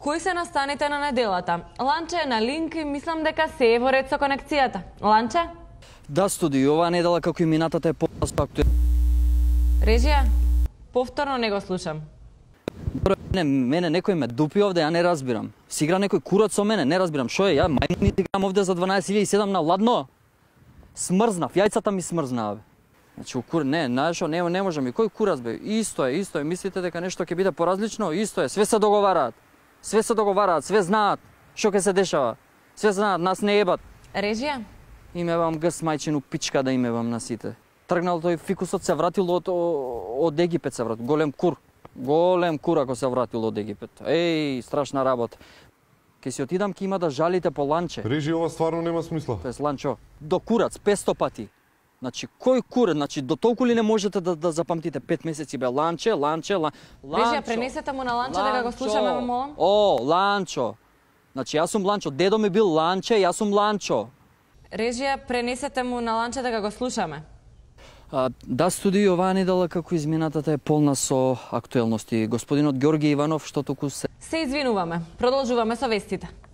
Кои се настаните на неделата? Ланче е на линк и мислам дека се е во ред со конекцијата. Ланче? Да, студи, оваа недела како и минатата е поаспактуја. Режија, повторно не го слушам. Добро, мене, мене некој ме дупи овде, ја не разбирам. Си игра некој курот со мене, не разбирам. Шо е, ја мајмуни да играм овде за 12.007 на ладно. Смрзнав, јајцата ми бе. Значи, у кур, не, знаеш, не, не можам. И кој курас бе? Исто е, исто е. Мислите дека нешто ќе биде поразлично? Исто е. Све се договараат. Све се договараат, све знаат што ќе се дешава. Све знаат, нас не ебат. Режија? вам гс мајчину пичка да имевам на сите. Тргнал тој фикусот се вратил од, од Египет се вратил, голем кур. Голем кур ако се вратил од Египет. Еј, страшна работа. Ке си отидам, ке има да жалите по ланче. Режи, ова стварно нема смисла. Пес ланчо, до курац, 500 пати. Значи, кој кур, значи, до толку ли не можете да, да запамтите? Пет месеци бе, ланче, ланче, лан... ланчо. Бежи, ја пренесете му на ланче, ланчо. да го слушаме, ме О, ланчо. Значи, јас сум ланчо. Дедо ми бил ланче, јас сум ланчо. Режија, пренесете му на ланче да го слушаме. А, да, студио оваа Дала, како изминатата е полна со актуелности. Господинот Георги Иванов, што току се... Се извинуваме. Продолжуваме со вестите.